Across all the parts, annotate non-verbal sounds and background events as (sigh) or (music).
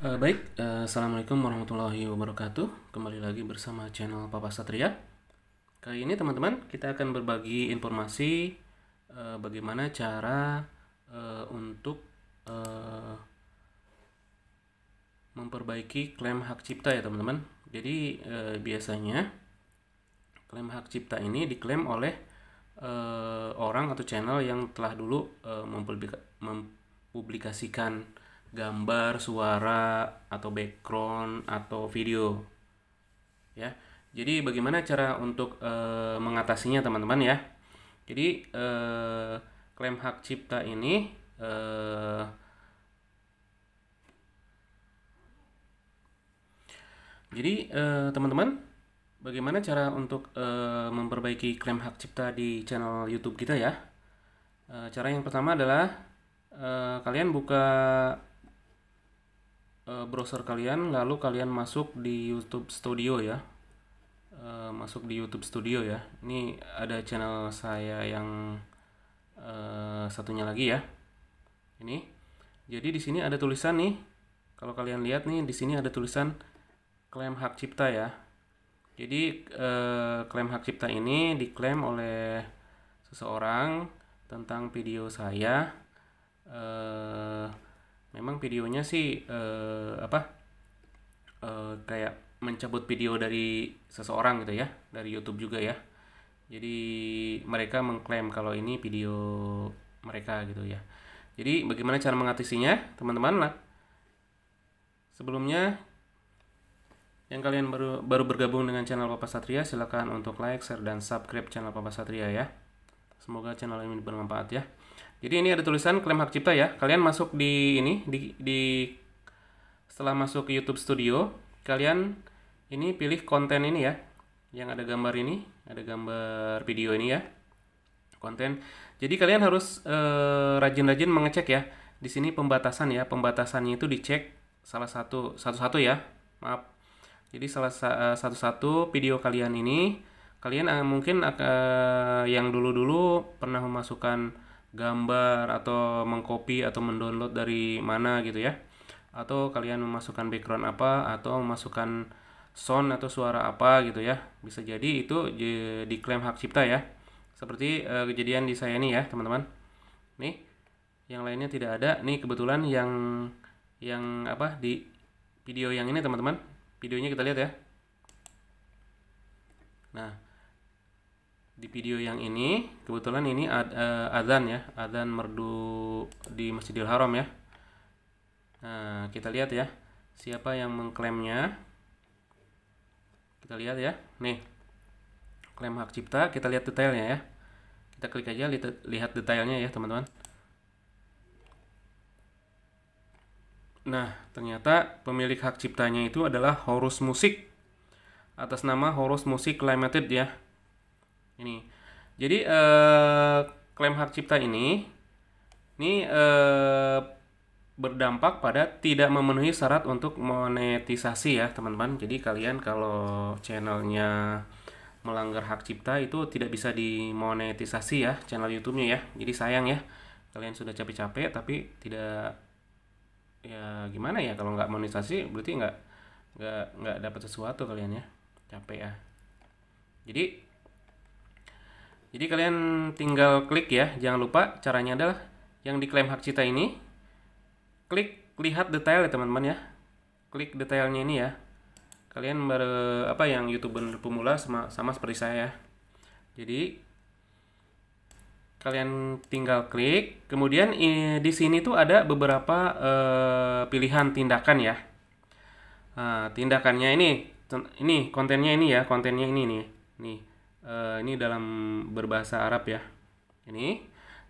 Uh, baik, uh, Assalamualaikum warahmatullahi wabarakatuh Kembali lagi bersama channel Papa Satria Kali ini teman-teman kita akan berbagi informasi uh, Bagaimana cara uh, untuk uh, Memperbaiki klaim hak cipta ya teman-teman Jadi uh, biasanya klaim hak cipta ini diklaim oleh uh, orang atau channel yang telah dulu uh, mempublikasikan gambar, suara, atau background, atau video. Ya. Jadi bagaimana cara untuk e, mengatasinya teman-teman ya? Jadi e, klaim hak cipta ini e, Jadi teman-teman, bagaimana cara untuk memperbaiki klaim hak cipta di channel YouTube kita ya? cara yang pertama adalah kalian buka Eh, browser kalian lalu kalian masuk di YouTube Studio ya eh, masuk di YouTube Studio ya ini ada channel saya yang eh, satunya lagi ya ini jadi di sini ada tulisan nih kalau kalian lihat nih di sini ada tulisan klaim hak cipta ya jadi klaim hak cipta ini diklaim oleh seseorang tentang video saya memang videonya sih uh, apa uh, kayak mencabut video dari seseorang gitu ya dari YouTube juga ya jadi mereka mengklaim kalau ini video mereka gitu ya jadi bagaimana cara mengatasinya teman-teman lah sebelumnya yang kalian baru baru bergabung dengan channel Papa Satria silahkan untuk like, share dan subscribe channel Papa Satria ya semoga channel ini bermanfaat ya jadi ini ada tulisan klaim hak cipta ya. Kalian masuk di ini di, di setelah masuk ke YouTube Studio, kalian ini pilih konten ini ya. Yang ada gambar ini, ada gambar video ini ya. Konten. Jadi kalian harus eh, rajin-rajin e, mengecek ya. Di sini pembatasan ya, pembatasannya itu dicek salah satu satu-satu ya. Maaf. Jadi salah eh, satu-satu video kalian ini kalian eh, mungkin yang dulu-dulu pernah memasukkan gambar atau mengcopy atau mendownload dari mana gitu ya atau kalian memasukkan background apa atau memasukkan sound atau suara apa gitu ya bisa jadi itu diklaim hak cipta ya seperti uh, kejadian di saya ini ya teman-teman nih yang lainnya tidak ada nih kebetulan yang yang apa di video yang ini teman-teman videonya kita lihat ya nah di video yang ini kebetulan ini ad, eh, adzan ya adzan merdu di Masjidil Haram ya nah, kita lihat ya siapa yang mengklaimnya kita lihat ya nih klaim hak cipta kita lihat detailnya ya kita klik aja lihat detailnya ya teman-teman nah ternyata pemilik hak ciptanya itu adalah Horus Musik atas nama Horus Musik Limited ya ini jadi eh, klaim hak cipta ini ini eh, berdampak pada tidak memenuhi syarat untuk monetisasi ya teman-teman jadi kalian kalau channelnya melanggar hak cipta itu tidak bisa dimonetisasi ya channel YouTube-nya ya jadi sayang ya kalian sudah capek-capek tapi tidak ya gimana ya kalau nggak monetisasi berarti nggak nggak nggak dapat sesuatu kalian ya capek ya jadi jadi kalian tinggal klik ya, jangan lupa caranya adalah yang diklaim hak cipta ini klik lihat detail ya teman-teman ya. Klik detailnya ini ya. Kalian ber, apa yang YouTuber pemula sama, sama seperti saya ya. Jadi kalian tinggal klik, kemudian di sini tuh ada beberapa eh, pilihan tindakan ya. Nah, tindakannya ini ini kontennya ini ya, kontennya ini nih. Nih uh, ini dalam berbahasa Arab ya. Ini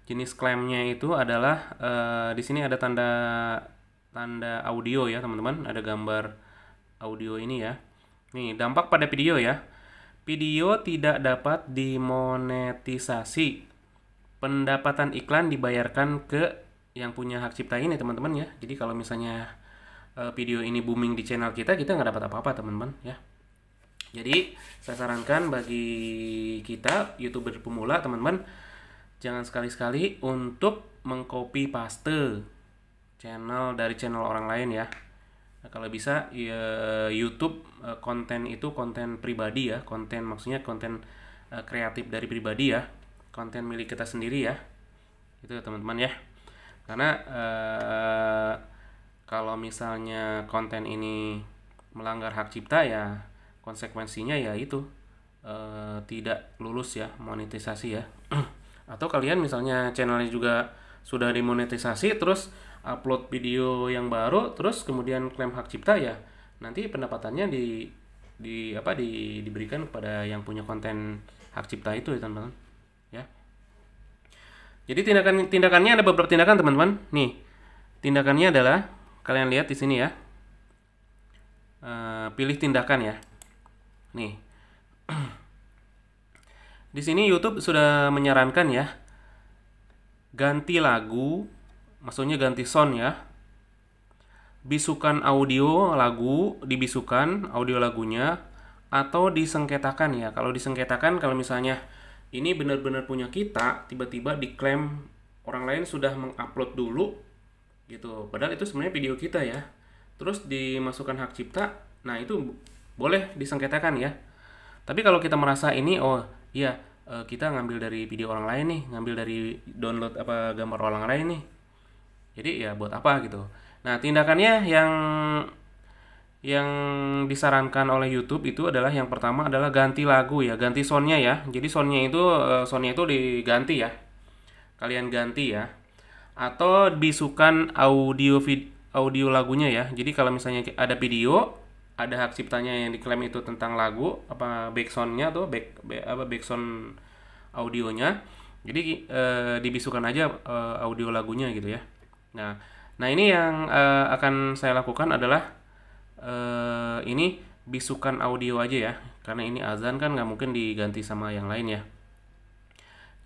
jenis klaimnya itu adalah uh, di sini ada tanda tanda audio ya teman-teman, ada gambar audio ini ya. Nih dampak pada video ya. Video tidak dapat dimonetisasi. Pendapatan iklan dibayarkan ke yang punya hak cipta ini teman-teman ya. Jadi kalau misalnya eh, video ini booming di channel kita, kita nggak dapat apa-apa teman-teman ya. Jadi saya sarankan bagi kita youtuber pemula teman-teman jangan sekali-sekali untuk mengcopy paste channel dari channel orang lain ya. Nah, kalau bisa ya, YouTube eh, konten itu konten pribadi ya, konten maksudnya konten uh, kreatif dari pribadi ya, konten milik kita sendiri ya. Itu teman-teman ya. Karena uh, kalau misalnya konten ini melanggar hak cipta ya konsekuensinya ya itu e, tidak lulus ya monetisasi ya (clears throat) atau kalian misalnya channelnya juga sudah dimonetisasi terus upload video yang baru terus kemudian klaim hak cipta ya nanti pendapatannya di di apa di, diberikan kepada yang punya konten hak cipta itu ya teman-teman ya jadi tindakan tindakannya ada beberapa tindakan teman-teman nih tindakannya adalah kalian lihat di sini ya e, pilih tindakan ya Nih. (clears throat) Di sini YouTube sudah menyarankan ya. Ganti lagu, maksudnya ganti sound ya. Bisukan audio lagu, dibisukan audio lagunya atau disengketakan ya. Kalau disengketakan kalau misalnya ini benar-benar punya kita, tiba-tiba diklaim orang lain sudah mengupload dulu gitu. Padahal itu sebenarnya video kita ya. Terus dimasukkan hak cipta. Nah, itu boleh disengketakan ya. Tapi kalau kita merasa ini oh iya eh, kita ngambil dari video orang lain nih, ngambil dari download apa gambar orang lain nih. Jadi ya buat apa gitu. Nah, tindakannya yang yang disarankan oleh YouTube itu adalah yang pertama adalah ganti lagu ya, ganti soundnya ya. Jadi soundnya itu eh, soundnya itu diganti ya. Kalian ganti ya. Atau bisukan audio vid, audio lagunya ya. Jadi kalau misalnya ada video ada hak ciptanya yang diklaim itu tentang lagu apa backsoundnya tuh back, apa backsound audionya jadi e, dibisukan aja e, audio lagunya gitu ya nah nah ini yang e, akan saya lakukan adalah e, ini bisukan audio aja ya karena ini azan kan nggak mungkin diganti sama yang lain ya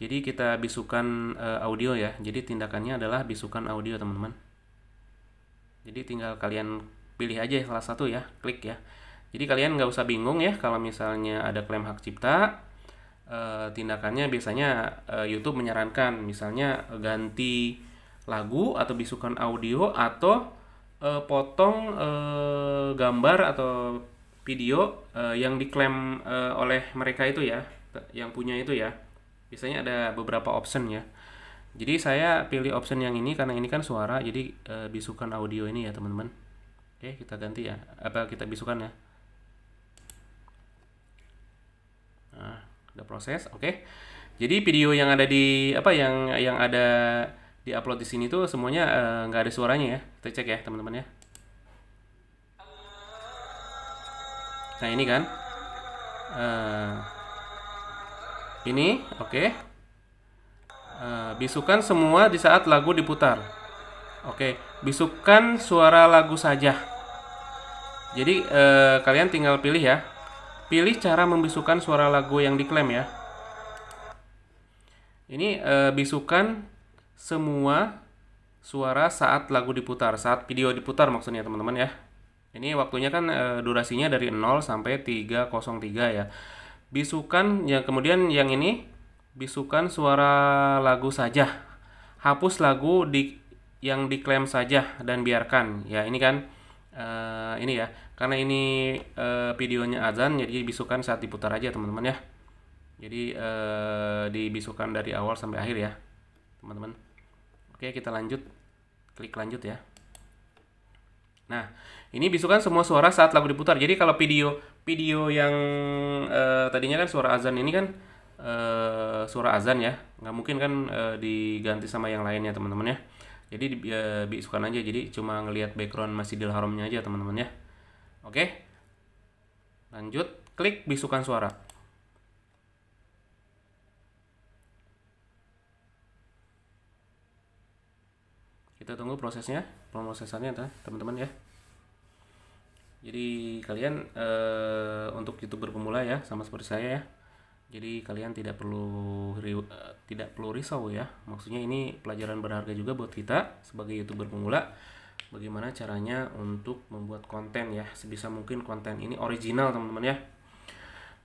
jadi kita bisukan e, audio ya jadi tindakannya adalah bisukan audio teman-teman jadi tinggal kalian pilih aja salah satu ya klik ya jadi kalian nggak usah bingung ya kalau misalnya ada klaim hak cipta e, tindakannya biasanya e, YouTube menyarankan misalnya ganti lagu atau bisukan audio atau e, potong e, gambar atau video e, yang diklaim e, oleh mereka itu ya yang punya itu ya biasanya ada beberapa option ya jadi saya pilih option yang ini karena ini kan suara jadi e, bisukan audio ini ya teman-teman Oke, ya, kita ganti ya. Apa kita bisukan ya? Nah, udah proses. Oke. Jadi video yang ada di apa yang yang ada di upload di sini tuh semuanya eh, nggak uh, ada suaranya ya. Kita cek ya, teman-teman ya. Nah, ini kan. Uh, ini, oke. Okay. Uh, eh, bisukan semua di saat lagu diputar. Oke, okay. bisukan suara lagu saja. Jadi eh, kalian tinggal pilih ya. Pilih cara membisukan suara lagu yang diklaim ya. Ini eh, bisukan semua suara saat lagu diputar, saat video diputar maksudnya teman-teman ya. Ini waktunya kan eh, durasinya dari 0 sampai 303 ya. Bisukan yang kemudian yang ini bisukan suara lagu saja. Hapus lagu di yang diklaim saja dan biarkan. Ya, ini kan eh, ini ya karena ini e, videonya azan jadi bisukan saat diputar aja teman-teman ya jadi e, dibisukan dari awal sampai akhir ya teman-teman oke kita lanjut klik lanjut ya nah ini bisukan semua suara saat lagu diputar jadi kalau video video yang e, tadinya kan suara azan ini kan e, suara azan ya nggak mungkin kan e, diganti sama yang lain ya teman-teman ya jadi dibisukan bisukan aja jadi cuma ngelihat background masih haramnya aja teman-teman ya Oke. Lanjut, klik bisukan suara. Kita tunggu prosesnya, pemrosesannya teman-teman ya. Jadi kalian e, untuk youtuber pemula ya, sama seperti saya ya. Jadi kalian tidak perlu eh, tidak perlu risau ya. Maksudnya ini pelajaran berharga juga buat kita sebagai youtuber pemula bagaimana caranya untuk membuat konten ya sebisa mungkin konten ini original teman-teman ya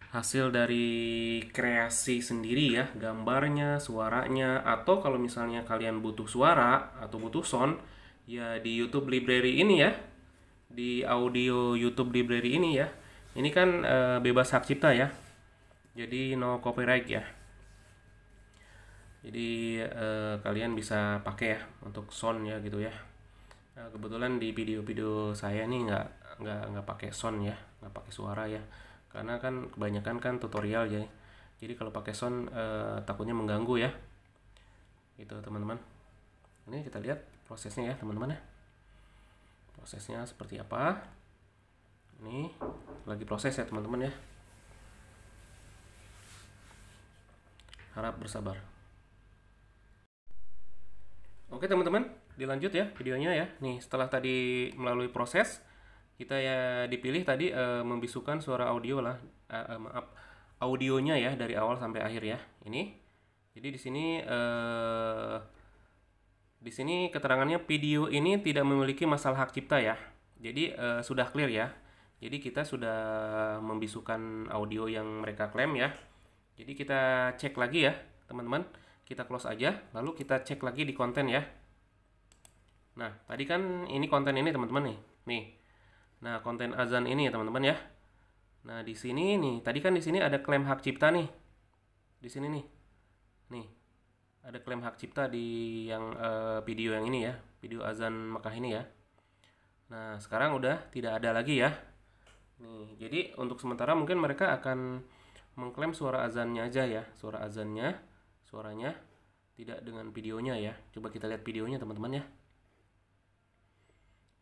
hasil dari kreasi sendiri ya gambarnya suaranya atau kalau misalnya kalian butuh suara atau butuh sound ya di YouTube Library ini ya di audio YouTube Library ini ya ini kan e, bebas hak cipta ya jadi no copyright ya jadi e, kalian bisa pakai ya untuk sound ya gitu ya Nah, kebetulan di video-video saya nih nggak nggak nggak pakai sound ya, nggak pakai suara ya, karena kan kebanyakan kan tutorial ya. Jadi kalau pakai sound eh, takutnya mengganggu ya. Itu teman-teman. Ini kita lihat prosesnya ya teman-teman ya. Prosesnya seperti apa? Ini lagi proses ya teman-teman ya. Harap bersabar. Oke teman-teman, dilanjut ya videonya ya. Nih setelah tadi melalui proses kita ya dipilih tadi e, membisukan suara audio lah, e, maaf audionya ya dari awal sampai akhir ya. Ini, jadi di sini e, di sini keterangannya video ini tidak memiliki masalah hak cipta ya. Jadi e, sudah clear ya. Jadi kita sudah membisukan audio yang mereka klaim ya. Jadi kita cek lagi ya teman-teman. Kita close aja, lalu kita cek lagi di konten ya. Nah, tadi kan ini konten ini teman-teman nih. Nih. Nah, konten azan ini ya teman-teman ya. Nah, di sini nih, tadi kan di sini ada klaim hak cipta nih. Di sini nih. Nih. Ada klaim hak cipta di yang uh, video yang ini ya, video azan Mekah ini ya. Nah, sekarang udah tidak ada lagi ya. Nih, jadi untuk sementara mungkin mereka akan mengklaim suara azannya aja ya, suara azannya suaranya tidak dengan videonya ya coba kita lihat videonya teman-teman ya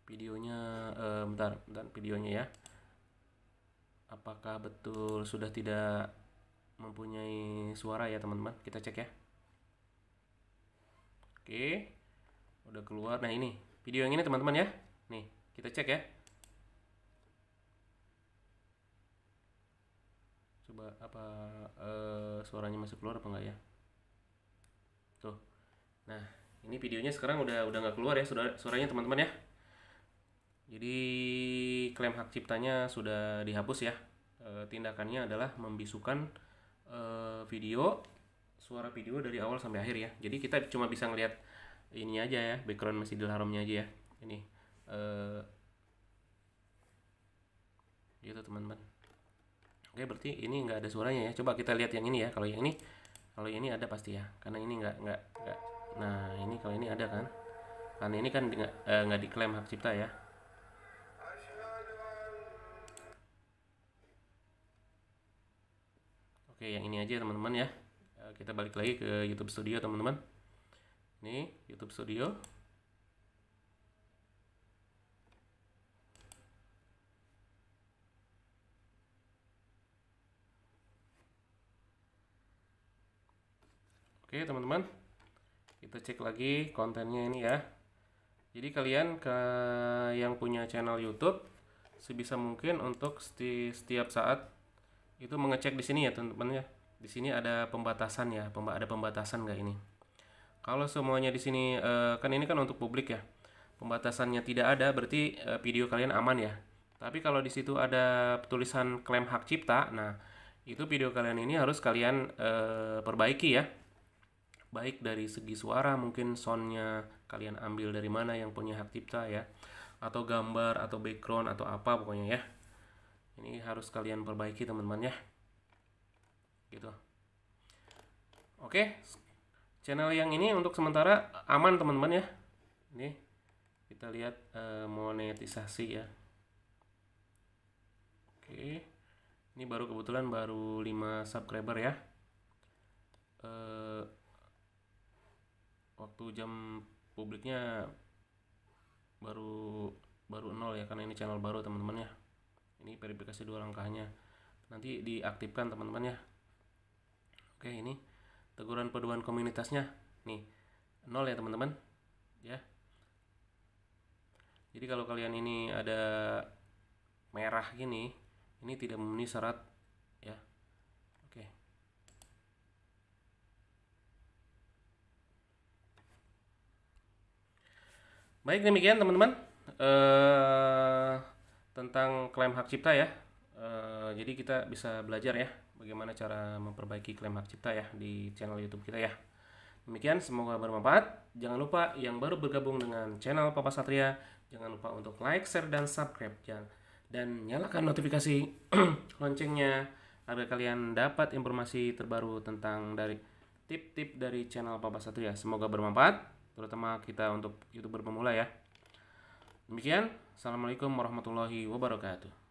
videonya eh, bentar bentar videonya ya apakah betul sudah tidak mempunyai suara ya teman-teman kita cek ya oke udah keluar nah ini video yang ini teman-teman ya nih kita cek ya coba apa eh, suaranya masih keluar apa enggak ya tuh nah ini videonya sekarang udah udah nggak keluar ya sudah suaranya teman-teman ya jadi klaim hak ciptanya sudah dihapus ya e, tindakannya adalah membisukan e, video suara video dari awal sampai akhir ya jadi kita cuma bisa ngelihat ini aja ya background Masjidil Haramnya aja ya ini e, gitu teman-teman oke berarti ini nggak ada suaranya ya coba kita lihat yang ini ya kalau yang ini kalau ini ada pasti ya karena ini enggak enggak enggak nah ini kalau ini ada kan karena ini kan enggak eh, nggak diklaim hak cipta ya oke yang ini aja teman-teman ya eh, kita balik lagi ke YouTube Studio teman-teman ini YouTube Studio Oke teman-teman, kita cek lagi kontennya ini ya. Jadi kalian ke yang punya channel YouTube sebisa mungkin untuk seti setiap saat itu mengecek di sini ya teman-teman ya. Di sini ada pembatasan ya, ada pembatasan nggak ini? Kalau semuanya di sini eh, kan ini kan untuk publik ya. Pembatasannya tidak ada berarti eh, video kalian aman ya. Tapi kalau di situ ada tulisan klaim hak cipta, nah itu video kalian ini harus kalian eh, perbaiki ya baik dari segi suara mungkin soundnya kalian ambil dari mana yang punya hak cipta ya atau gambar atau background atau apa pokoknya ya ini harus kalian perbaiki teman-teman ya gitu oke channel yang ini untuk sementara aman teman-teman ya ini kita lihat e, monetisasi ya oke ini baru kebetulan baru 5 subscriber ya eh, waktu jam publiknya baru baru nol ya karena ini channel baru teman-teman ya ini verifikasi dua langkahnya nanti diaktifkan teman-teman ya oke ini teguran peduan komunitasnya nih nol ya teman-teman ya jadi kalau kalian ini ada merah gini ini tidak memenuhi syarat Baik demikian teman-teman uh, tentang klaim hak cipta ya. Uh, jadi kita bisa belajar ya bagaimana cara memperbaiki klaim hak cipta ya di channel YouTube kita ya. Demikian semoga bermanfaat. Jangan lupa yang baru bergabung dengan channel Papa Satria, jangan lupa untuk like, share dan subscribe dan dan nyalakan notifikasi (clears throat) loncengnya agar kalian dapat informasi terbaru tentang dari tip-tip dari channel Papa Satria. Semoga bermanfaat terutama kita untuk youtuber pemula ya. Demikian, assalamualaikum warahmatullahi wabarakatuh.